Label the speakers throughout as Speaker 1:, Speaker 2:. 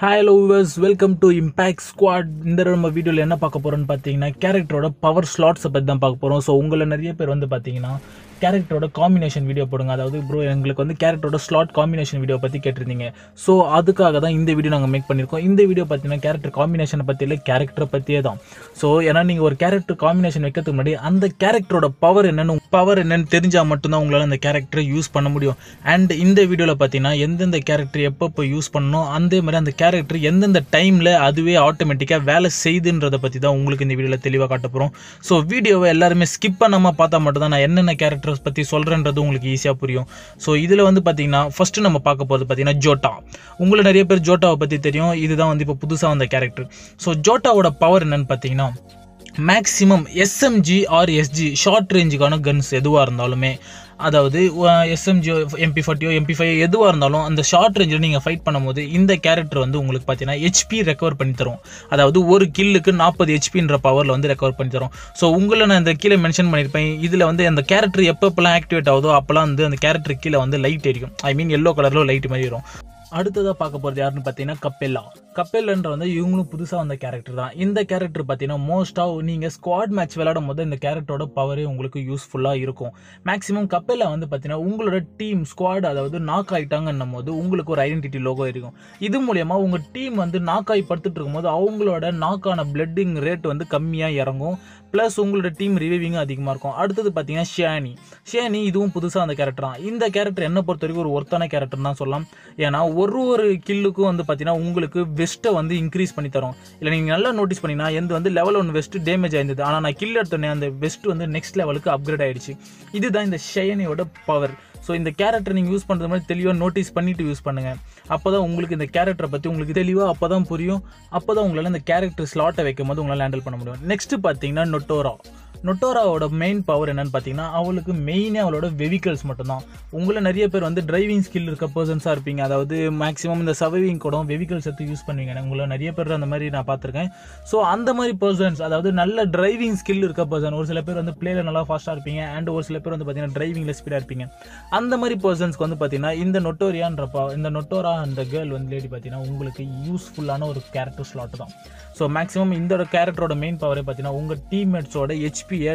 Speaker 1: hi lovers welcome to impact squad இந்த நம்ம வீடியோவில் என்ன பார்க்க போகிறோன்னு பார்த்தீங்கன்னா கேரக்டரோட பவர் ஸ்லாட்ஸை பற்றி தான் பார்க்க போகிறோம் ஸோ உங்களை நிறைய பேர் வந்து பார்த்தீங்கன்னா கேரக்டரோட காம்பினேஷன் வீடியோ போடுங்க அதாவது ப்ரோ எங்களுக்கு வந்து கேரக்டரோட ஸ்லாட் காம்பினேஷன் வீடியோ பற்றி கேட்டிருந்தீங்க ஸோ அதுக்காக தான் இந்த வீடியோ நாங்கள் மேக் பண்ணியிருக்கோம் இந்த வீடியோ பார்த்தீங்கன்னா கேரக்டர் காம்பினேஷனை பற்றி இல்லை கேரக்டரை பற்றியே தான் ஸோ ஏன்னா நீங்கள் ஒரு கேரக்டர் காம்பினேஷன் வைக்கிறதுக்கு முன்னாடி அந்த கேரக்டரோட பவர் என்னென்னு பவர் என்னென்னு தெரிஞ்சால் மட்டும்தான் உங்களால் அந்த கேரக்டரை யூஸ் பண்ண முடியும் அண்ட் இந்த வீடியோவில் பார்த்தீங்கன்னா எந்தெந்த கேரக்டர் எப்பப்போ யூஸ் பண்ணணும் அதே மாதிரி அந்த கேரக்டர் எந்தெந்த டைமில் அதுவே ஆட்டோமேட்டிக்காக வேலை செய்துன்றதை பற்றி தான் உங்களுக்கு இந்த வீடியோவில் தெளிவாக காட்ட போகிறோம் ஸோ வீடியோவை எல்லாருமே ஸ்கிப் பண்ணாமல் பார்த்தா மட்டும் தான் நான் என்னென்ன கேரக்டர் கேரக்டர்ஸ் பற்றி சொல்கிறன்றது உங்களுக்கு ஈஸியாக புரியும் ஸோ இதில் வந்து பார்த்திங்கன்னா ஃபஸ்ட்டு நம்ம பார்க்க போகிறது பார்த்திங்கன்னா ஜோட்டா உங்களை நிறைய பேர் ஜோட்டாவை பற்றி தெரியும் இதுதான் வந்து இப்போ புதுசாக வந்த கேரக்டர் ஸோ ஜோட்டாவோட பவர் என்னென்னு பார்த்தீங்கன்னா maximum SMG or SG short ரேஞ்சுக்கான கன்ஸ் எதுவாக இருந்தாலுமே அதாவது எஸ்எம்ஜியோ எம்பி ஃபார்ட்டியோ எம்பி ஃபைவ் எதுவாக இருந்தாலும் அந்த ஷார்ட் ரேஞ்சில் நீங்கள் ஃபைட் பண்ணும்போது இந்த கேரக்டர் வந்து உங்களுக்கு பார்த்தீங்கன்னா ஹெச்பி ரெக்கவர் பண்ணி தரும் அதாவது ஒரு கில்லுக்கு நாற்பது ஹெச்பின்ற பவரில் வந்து ரெக்கவர் பண்ணி தரும் ஸோ உங்களை நான் இந்த கீழே மென்ஷன் பண்ணியிருப்பேன் இதில் வந்து அந்த கேரக்டர் எப்பப்பெல்லாம் ஆக்டிவேட் ஆகுதோ அப்போலாம் வந்து அந்த கேரக்டர் கீழே வந்து லைட் எரிக்கும் ஐ மீன் எல்லோ கலரில் லைட் மாதிரி வரும் அடுத்ததாக பார்க்க போகிறது யாருன்னு பார்த்தீங்கன்னா கப்பெல்லா கப்பல்ன்ற வந்து இவங்களும் புதுசாக வந்த கேரக்டர் தான் இந்த கேரக்டர் பார்த்தீங்கன்னா ஆஃப் நீங்கள் ஸ்குவாட் மேட்ச் விளையாடும் போது இந்த கேரக்டரோட பவரே உங்களுக்கு யூஸ்ஃபுல்லாக இருக்கும் மேக்ஸிமம் கப்பலில் வந்து பார்த்தீங்கன்னா உங்களோட டீம் ஸ்குவாட் அதாவது நாக் ஆகிட்டாங்கன்னும் போது உங்களுக்கு ஒரு ஐடென்டிட்டி லோகோ இருக்கும் இது மூலயமா உங்கள் டீம் வந்து நாக் ஆகி படுத்துட்டு இருக்கும்போது அவங்களோட நாக்கான பிளட்டிங் ரேட் வந்து கம்மியாக இறங்கும் ப்ளஸ் உங்களோட டீம் ரிவீவிங்கும் அதிகமாக இருக்கும் அடுத்தது பார்த்தீங்கன்னா ஷியானி ஷியானி இதுவும் புதுசாக அந்த கேரக்டர் தான் இந்த கேரக்டர் என்ன பொறுத்த வரைக்கும் ஒரு ஒருத்தான கேரக்டர் தான் சொல்லலாம் ஏன்னா ஒரு ஒரு கில்லுக்கும் வந்து பார்த்தீங்கன்னா உங்களுக்கு வெஸ்ட்டை வந்து இன்க்ரீஸ் பண்ணி தரும் இல்லை நீங்கள் நல்லா நோட்டீஸ் பண்ணினா எந்த வந்து லெவல் ஒன் வெஸ்ட்டு டேமேஜ் ஆயிருந்தது ஆனால் நான் கில் எடுத்தோடனே அந்த வெஸ்ட் வந்து நெக்ஸ்ட் லெவலுக்கு அப்கிரேட் ஆகிடுச்சு இதுதான் இந்த ஷெயனியோட பவர் ஸோ இந்த கேரக்டர் நீங்கள் யூஸ் பண்ணுறது மாதிரி தெளிவாக நோட்டீஸ் பண்ணிவிட்டு யூஸ் பண்ணுங்கள் அப்போ தான் உங்களுக்கு இந்த கேரக்டரை பற்றி உங்களுக்கு தெளிவாக அப்போ தான் புரியும் அப்போ தான் உங்களால் இந்த கேரக்டர் ஸ்லாட்டை வைக்கும் போது உங்களால் ஹேண்டில் பண்ண முடியும் நெக்ஸ்ட்டு பார்த்தீங்கன்னா நொட்டோரா நொட்டோராவோட மெயின் பவர் என்னன்னு பார்த்தீங்கன்னா அவளுக்கு மெயினே அவளோட வெஹிக்கல்ஸ் மட்டும்தான் உங்களை நிறைய பேர் வந்து டிரைவிங் ஸ்கில் இருக்க பர்சன்ஸாக இருப்பீங்க அதாவது மேக்ஸிமம் இந்த சர்வைவிங் கூட வெஹிக்கல்ஸ் எடுத்து யூஸ் பண்ணுவீங்க உங்களை நிறைய பேர் அந்த மாதிரி நான் பார்த்துருக்கேன் ஸோ அந்த மாதிரி பர்சன்ஸ் அதாவது நல்ல டிரைவிங் ஸ்கில் இருக்க பர்சன் ஒரு சில பேர் வந்து பிளேல நல்லா ஃபாஸ்ட்டாக இருப்பீங்க அண்ட் ஒரு சில பேர் வந்து பார்த்தீங்கன்னா டிரைவிங் ஸ்பீடாக இருப்பீங்க அந்த மாதிரி பர்சன்ஸ்க்கு வந்து பார்த்தீங்கன்னா இந்த நொட்டோரியான்றப்பா இந்த நொட்டோரா அந்த கேர்ள் வந்து லேடி பார்த்தீங்கன்னா உங்களுக்கு யூஸ்ஃபுல்லான ஒரு கேரக்டர் ஸ்லாட் தான் ஸோ மேக்ஸிமம் இந்த கேரக்டரோட மெயின் பவரே பார்த்தீங்கன்னா உங்கள் டீம்மேட்ஸோட ஹெச்பி ஏ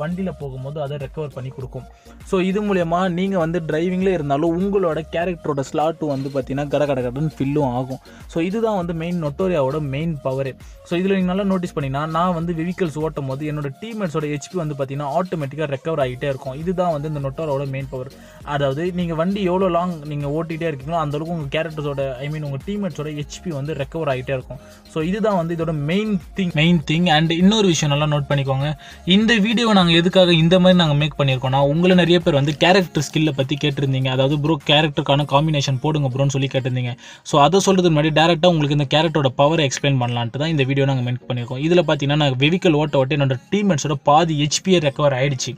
Speaker 1: வண்டியில் போகும்போது அதை ரெக்கவர் பண்ணி கொடுக்கும் ஸோ இது மூலயமா நீங்கள் வந்து டிரைவிங்கில் இருந்தாலும் உங்களோட கேரக்டரோட ஸ்லாட்டு வந்து பார்த்தீங்கன்னா கட கட கடன்னு ஃபில்லும் ஆகும் ஸோ இதுதான் வந்து மெயின் நொட்டோரியாவோட மெயின் பவரே ஸோ இதில் நீங்கள் நல்லா நோட்டீஸ் பண்ணிங்கன்னா நான் வந்து வெஹிக்கல்ஸ் ஓட்டும் போது என்னோட டீம்மேட்ஸோட ஹெச்பி வந்து பார்த்தீங்கன்னா ஆட்டோமேட்டிக்காக ரெக்கவர் ஆகிட்டே இருக்கும் இதுதான் வந்து இந்த நொட்டோரோட மெயின் பவர் அதாவது நீங்கள் வண்டி எவ்வளோ லாங் நீங்கள் ஓட்டிகிட்டே இருக்கீங்களோ அந்தளவுக்கு உங்கள் கேரக்டர்ஸோட ஐ மீன் உங்கள் டீம்மேட்ஸோட ஹெச்பி வந்து ரெக்கவர் ஆகிட்டே இருக்கும் ஸோ இதுதான் வந்து இதோட main thing main thing and இன்னொரு விஷயம் நல்லா நோட் பண்ணிக்கோங்க இந்த வீடியோ நாங்கள் எதுக்காக இந்த மாதிரி நாங்கள் மேக் பண்ணியிருக்கோம்னா உங்களை நிறைய பேர் வந்து கேரக்டர் ஸ்கில்லை பற்றி கேட்டிருந்தீங்க அதாவது ப்ரோ கேரக்டருக்கான காம்பினேஷன் போடுங்க ப்ரோன்னு சொல்லி கேட்டிருந்தீங்க ஸோ அதை சொல்கிறது முன்னாடி டேரெக்டாக உங்களுக்கு இந்த கேரக்டரோட பவரை எக்ஸ்பிளைன் பண்ணலான்ட்டு தான் இந்த வீடியோ நாங்கள் மேக் பண்ணியிருக்கோம் இதில் பார்த்தீங்கன்னா நாங்கள் வெவிக்கல் ஓட்ட ஓட்ட என்னோட டீம்மேட்ஸோட பாதி ஹெச்பியை ரெக்கவர் ஆகிடுச்சு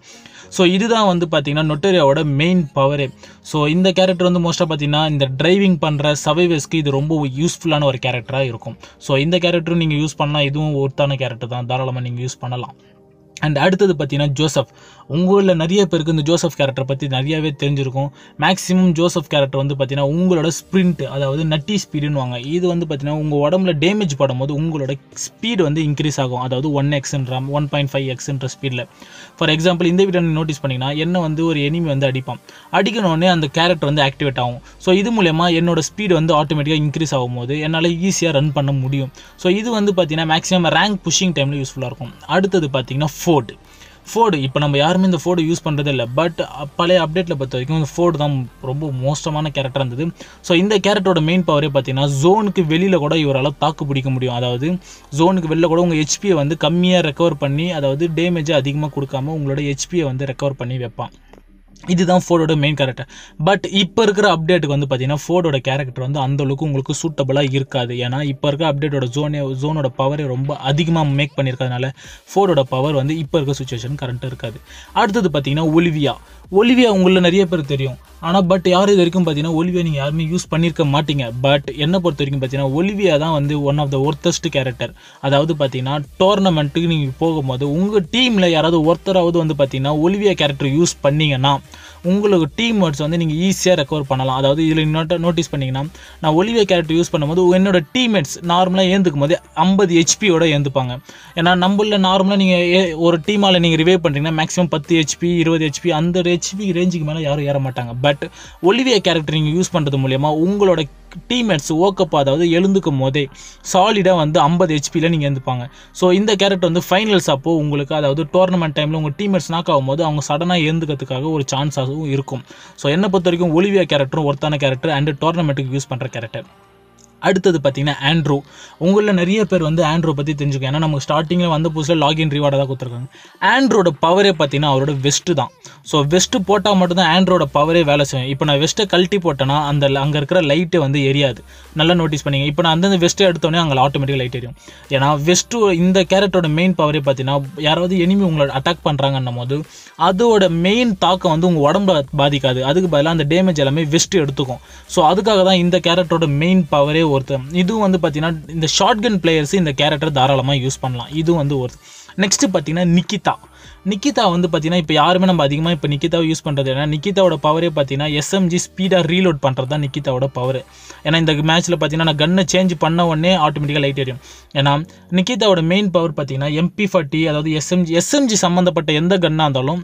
Speaker 1: ஸோ இதுதான் வந்து பார்த்திங்கன்னா நொட்டேரியாவோட மெயின் பவரே ஸோ இந்த கேரக்டர் வந்து மோஸ்ட்டாக பார்த்தீங்கன்னா இந்த டிரைவிங் பண்ணுற சவைவர்ஸ்க்கு இது ரொம்ப யூஸ்ஃபுல்லான ஒரு கேரக்டராக இருக்கும் ஸோ இந்த கேரக்டரும் நீங்கள் யூஸ் பண்ணால் இதுவும் ஒருத்தான கேரக்டர் தான் தாராளமாக நீங்கள் யூஸ் பண்ணலாம் அண்ட் அடுத்தது பார்த்தீங்கன்னா ஜோசப் உங்கள் ஊரில் நிறைய பேருக்கு இந்த ஜோசப் கேரக்டர் பற்றி நிறையாவே தெரிஞ்சிருக்கும் மேக்ஸிமம் ஜோசப் கேரக்டர் வந்து பார்த்தீங்கன்னா உங்களோட ஸ்ப்ரிண்ட் அதாவது நட்டி ஸ்பீடுன்னு இது வந்து பார்த்தீங்கன்னா உங்கள் உடம்புல டேமேஜ் படும்போது உங்களோட ஸ்பீடு வந்து இன்க்ரீஸ் ஆகும் அதாவது ஒன் எக்ஸ்ன்ற ஒன் பாயிண்ட் ஃபைவ் எக்ஸ்ன்ற ஸ்பீடில் ஃபார் எக்ஸாம்பிள் இந்த வீடியோ நோட்டீஸ் பண்ணிங்கன்னா என்ன வந்து ஒரு எனிமி வந்து அடிப்பான் அடிக்கணுன்னே அந்த கேரக்டர் வந்து ஆக்டிவேட் ஆகும் ஸோ இது மூலயமா என்னோட ஸ்பீடு வந்து ஆட்டோமேட்டிக்காக இன்க்ரீஸ் ஆகும் போது என்னால் ஈஸியாக ரன் பண்ண முடியும் ஸோ இது வந்து பார்த்தீங்கன்னா மேக்ஸிமம் ரேங்க் புஷிங் டைமில் யூஸ்ஃபுல்லாக இருக்கும் அடுத்தது பார்த்தீங்கன்னா ஃபோர்டு ஃபோர்டு இப்போ நம்ம யாருமே இந்த ஃபோர்டு யூஸ் பண்ணுறது இல்லை பட் பழைய அப்டேட்டில் பொறுத்த வரைக்கும் இந்த ஃபோர்டு தான் ரொம்ப மோசமான கேரக்டர் இருந்தது ஸோ இந்த கேரக்டரோட மெயின் பவரே பார்த்தீங்கன்னா ஜோனுக்கு வெளியில் கூட இவரால் தாக்கு பிடிக்க முடியும் அதாவது ஜோனுக்கு வெளியில் கூட உங்கள் ஹெச்பியை வந்து கம்மியாக ரெக்கவர் பண்ணி அதாவது டேமேஜை அதிகமாக கொடுக்காம உங்களோட ஹெச்பியை வந்து ரெக்கவர் பண்ணி வைப்பான் இதுதான் ஃபோர்டோட மெயின் கேரக்டர் பட் இப்போ இருக்கிற அப்டேட்டுக்கு வந்து பார்த்தீங்கன்னா ஃபோர்டோட கேரக்டர் வந்து அந்தளவுக்கு உங்களுக்கு சூட்டபுளாக இருக்காது ஏன்னா இப்போ இருக்கிற அப்டேட்டோட ஜோனே ஜோனோட பவரே ரொம்ப அதிகமாக மேக் பண்ணியிருக்கிறதுனால ஃபோர்டோட பவர் வந்து இப்போ இருக்கிற சுச்சுவேஷன் கரண்ட்டாக இருக்காது அடுத்தது பார்த்தீங்கன்னா ஒலிவியா ஒலிவியா உங்களில் நிறைய பேர் தெரியும் ஆனால் பட் யார் இது வரைக்கும் பார்த்தீங்கன்னா ஒலிவியா நீங்கள் யாருமே யூஸ் பண்ணியிருக்க மாட்டீங்க பட் என்னை பொறுத்த வரைக்கும் பார்த்தீங்கன்னா ஒலிவியா தான் வந்து one of the worthiest character அதாவது பார்த்தீங்கன்னா டோர்னமெண்ட்டுக்கு நீங்கள் போகும்போது உங்கள் டீமில் யாராவது ஒருத்தராவது வந்து பார்த்தீங்கன்னா ஒலிவியா கேரக்டர் யூஸ் பண்ணிங்கன்னா உங்களுக்கு டீம் ஒர்க்ஸ் வந்து நீங்கள் ஈஸியாக ரெக்கவர் பண்ணலாம் அதாவது இதில் நோட்ட நோட்டீஸ் பண்ணிங்கன்னா நான் ஒலிவியா கேரக்டர் யூஸ் பண்ணும்போது என்னோட டீம்மேட்ஸ் நார்மலாக ஏந்துக்கும் போது ஐம்பது ஹெச்பியோட ஏந்துப்பாங்க ஏன்னா நம்மளில் நார்மலாக நீங்கள் ஒரு டீமால் நீங்கள் ரிவைவ் பண்ணுறீங்கன்னா மேக்ஸிமம் பத்து ஹெச்பி இருபது ஹெச்பி அந்த ஹெச் ஹெச்பி ரேஞ்சுக்கு மேலே யாரும் ஏற மாட்டாங்க பட் ஒலிவியா கேரக்டர் நீங்கள் யூஸ் பண்ணுறது மூலயமா உங்களோட டீம்மேட்ஸ் ஓக்கப்பா அதாவது எழுந்துக்கும் போதே சாலிடாக வந்து ஐம்பது ஹெச்பியில் நீங்கள் எழுந்துப்பாங்க ஸோ இந்த கேரக்டர் வந்து ஃபைனல்ஸ் அப்போது உங்களுக்கு அதாவது டோர்னமெண்ட் டைமில் உங்கள் டீம்மேட்ஸ் நாக் ஆகும்போது அவங்க சடனாக எழுந்துக்கிறதுக்காக ஒரு சான்ஸாகவும் இருக்கும் ஸோ என்னை பொறுத்த வரைக்கும் ஒலிவியா கேரக்டரும் ஒருத்தான கேரக்டர் அண்டு டோர்னமெண்ட்டுக்கு யூஸ் பண்ணுற கேரக்டர் அடுத்தது பார்த்தீங்கன்னா ஆண்ட்ரோ உங்களில் நிறைய பேர் வந்து ஆண்ட்ரோ பற்றி தெரிஞ்சுக்கோங்க ஏன்னா நமக்கு ஸ்டார்டிங்கில் வந்த புதுசில் லாகின் ரிவார்டாக தான் கொடுத்துருக்காங்க ஆண்ட்ரோட பவரே பார்த்தீங்கன்னா அவரோட வெஸ்ட்டு தான் ஸோ வெஸ்ட்டு போட்டால் மட்டும்தான் ஆண்ட்ரோட பவரே வேலை செய்யும் இப்போ நான் வெஸ்ட்டை கழட்டி போட்டேன்னா அந்த அங்கே இருக்கிற லைட்டு வந்து எரியாது நல்லா நோட்டீஸ் பண்ணிங்க இப்போ நான் அந்தந்த வெஸ்ட்டை எடுத்தோன்னே அங்கே ஆட்டோமேட்டிக்காக லைட் எரியும் ஏன்னா வெஸ்ட்டு இந்த கேரக்டரோட மெயின் பவரே பார்த்தீங்கன்னா யாராவது எனிமி உங்களை அட்டாக் பண்ணுறாங்கன்னும் போது அதோட மெயின் தாக்கம் வந்து உங்கள் உடம்ப பாதிக்காது அதுக்கு பதிலாக அந்த டேமேஜ் எல்லாமே வெஸ்ட்டு எடுத்துக்கும் ஸோ அதுக்காக தான் இந்த கேரக்டரோட மெயின் பவரே ஒருத்தர் இதுவும் வந்து பார்த்தீங்கன்னா இந்த ஷார்ட் கன் பிளேயர்ஸ் இந்த கேரக்டர் தாராளமாக யூஸ் பண்ணலாம் இதுவும் வந்து ஒரு நெக்ஸ்ட்டு பார்த்தீங்கன்னா நிக்கிதா நிக்கிதா வந்து பார்த்தீங்கன்னா இப்போ யாருமே நம்ம அதிகமாக இப்போ நிக்கிதாவை யூஸ் பண்ணுறது ஏன்னா நிக்கிதாவோட பவரே பார்த்தீங்கன்னா எஸ்எம்ஜி ஸ்பீடாக ரீலோட் பண்ணுறது தான் நிக்கிதாவோட பவர் ஏன்னா இந்த மேட்ச்சில் பார்த்தீங்கன்னா நான் கன்னை சேஞ்ச் பண்ண உடனே ஆட்டோமேட்டிக்காக லைட் எரியும் ஏன்னா நிக்கிதாவோட மெயின் பவர் பார்த்தீங்கன்னா எம்பி ஃபார்ட்டி அதாவது எஸ்எம்ஜி எஸ்எம்ஜி சம்மந்தப்பட்ட எந்த கன்னாக இருந்தாலும்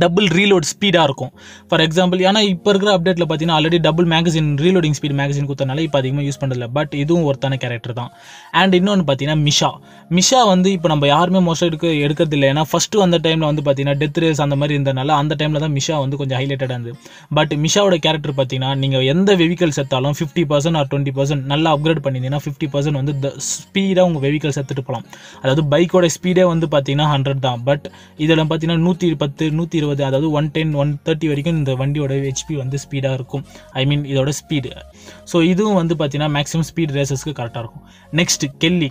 Speaker 1: டபுள் ரீலோட் ஸ்பீடாக இருக்கும் ஃபார் எக்ஸாம்பிள் ஏன்னா இப்போ இருக்கிற அப்டேட்டில் பார்த்தீங்கன்னா already double magazine reloading speed magazine கொடுத்தனால இப்போ அதிகமாக யூஸ் பண்ணுறதில்ல பட் இதுவும் ஒருத்தான கேரக்டர் தான் அண்ட் இன்னொன்று பார்த்தீங்கன்னா மிஷா மிஷா வந்து இப்போ நம்ம யாருமே மோஸ்ட்டாக எடுக்க எடுக்கிறது இல்லை ஏன்னா ஃபஸ்ட்டு அந்த டைமில் வந்து பார்த்தீங்கன்னா டெத் ரேஸ் அந்த மாதிரி இருந்தனால அந்த டைமில் தான் மிஷா வந்து கொஞ்சம் ஹைலைட்டடாக இருந்தது பட் மிஷாவோட கேரக்டர் பார்த்தீங்கன்னா நீங்கள் எந்த வெஹிக்கல் செத்தாலும் fifty percent or twenty percent நல்லா அப்கிரேட் பண்ணியிருந்தீங்கன்னா ஃபிஃப்டி பர்சன்ட் வந்து ஸ்பீடாக உங்கள் வெஹிக்கல் செத்துட்டு போகலாம் அதாவது பைக்கோட ஸ்பீடே வந்து பார்த்தீங்கன்னா ஹண்ட்ரட் தான் பட் இதில் பார்த்தீங்கன்னா நூற்றி பத்து நூற்றி இருபது அதாவது ஒன் டென் ஒன் தேர்ட்டி வரைக்கும் இந்த வண்டியோட ஹெச்பி வந்து ஸ்பீடாக இருக்கும் ஐ மீன் இதோட ஸ்பீடு ஸோ இதுவும் வந்து பார்த்தீங்கன்னா மேக்ஸிமம் ஸ்பீட் ரேசஸ்க்கு கரெக்டாக இருக்கும் நெக்ஸ்ட் கெல்லி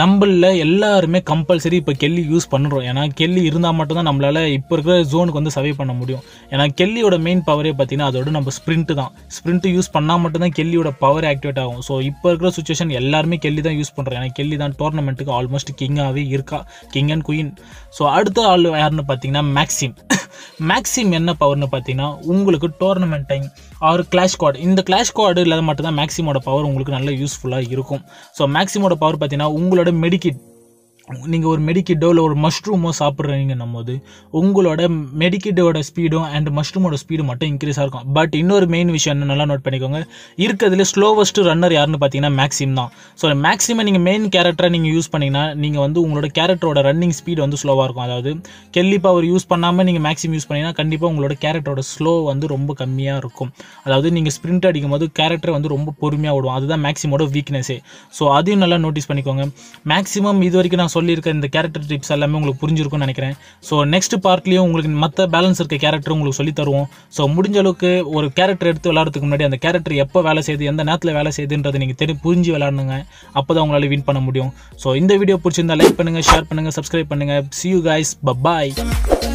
Speaker 1: நம்மளில் எல்லாருமே கம்பல்சரி இப்போ கெல்லி யூஸ் பண்ணுறோம் ஏன்னா கெல்லி இருந்தால் மட்டும்தான் நம்மளால் இப்போ இருக்கிற ஜோனுக்கு வந்து சர்வே பண்ண முடியும் ஏன்னா கெல்லியோட மெயின் பவரே பார்த்தீங்கன்னா அதோட நம்ம ஸ்ப்ரிண்ட்டு தான் ஸ்ப்ரிண்ட்டு யூஸ் பண்ணால் மட்டும்தான் கெல்லியோட பவர் ஆக்டிவேட் ஆகும் ஸோ இப்போ இருக்கிற சுச்சுவேஷன் எல்லாருமே கெல்லி தான் யூஸ் பண்ணுறோம் ஏன்னா கெல்லி தான் டோர்னமெண்ட்டுக்கு ஆல்மோஸ்ட் கிங்காகவே இருக்கா கிங் அண்ட் குயின் ஸோ அடுத்த ஆள் யாருன்னு பார்த்தீங்கன்னா மேக்ஸிம் மேக்ஸிமம் என்ன பவர்னு பார்த்தீங்கன்னா உங்களுக்கு tournament time or clash card இந்த கிளாஷ் கார்டு இல்லாத மட்டும் தான் மேக்ஸிமோட பவர் உங்களுக்கு நல்ல யூஸ்ஃபுல்லாக இருக்கும் ஸோ மேக்ஸிமோட பவர் பார்த்தீங்கன்னா உங்களோட மெடிக்கிட் நீங்கள் ஒரு மெடிக்கிட்டோ இல்லை ஒரு மஷ்ரூமோ சாப்பிட்றீங்கன்னும் போது உங்களோட மெடிக்கிட்டோட ஸ்பீடும் அண்ட் மஷ்ரூமோட ஸ்பீடும் மட்டும் இன்க்ரீஸாக இருக்கும் பட் இன்னொரு மெயின் விஷயம் என்ன நல்லா நோட் பண்ணிக்கோங்க இருக்கிறதுல ஸ்லோவஸ்ட்டு ரன்னர் யாருன்னு பார்த்தீங்கன்னா மேக்ஸிம் தான் ஸோ மேக்ஸிமம் நீங்கள் மெயின் கேரக்டரை நீங்கள் யூஸ் பண்ணிங்கன்னா நீங்கள் வந்து உங்களோட கேரக்டரோட ரன்னிங் ஸ்பீடு வந்து ஸ்லோவாக இருக்கும் அதாவது கெல்லிப்பாக அவர் யூஸ் பண்ணாமல் நீங்கள் மேக்ஸிமம் யூஸ் பண்ணிங்கன்னா கண்டிப்பாக உங்களோட கேரக்டரோட ஸ்லோ வந்து ரொம்ப கம்மியாக இருக்கும் அதாவது நீங்கள் ஸ்ப்ரிண்ட் அடிக்கும் போது கேரக்டர் வந்து ரொம்ப பொறுமையாக ஓடும் அதுதான் மேக்ஸிமோட வீக்னஸே ஸோ அதையும் நல்லா நோட்டீஸ் பண்ணிக்கோங்க மேக்ஸிமம் இது வரைக்கும் நான் சொல்லியிருக்க இந்த கேரக்டர் டிப்ஸ் எல்லாமே உங்களுக்கு புரிஞ்சிருக்கும்னு நினைக்கிறேன் ஸோ நெக்ஸ்ட் பார்ட்லேயும் உங்களுக்கு மற்ற பேலன்ஸ் இருக்க கேரக்டர் உங்களுக்கு சொல்லி தருவோம் ஸோ முடிஞ்ச அளவுக்கு ஒரு கேரக்டர் எடுத்து விளாட்றதுக்கு முன்னாடி அந்த கேரக்டர் எப்போ வேலை செய்யுது எந்த நேரத்தில் வேலை செய்யுதுன்றதை நீங்கள் தெரிஞ்சு புரிஞ்சு விளாடுங்க அப்போ தான் உங்களால் வின் பண்ண முடியும் ஸோ இந்த வீடியோ பிடிச்சிருந்தா லைக் பண்ணுங்கள் ஷேர் பண்ணுங்கள் சப்ஸ்கிரைப் பண்ணுங்கள் சி யூ கைஸ் பபாய்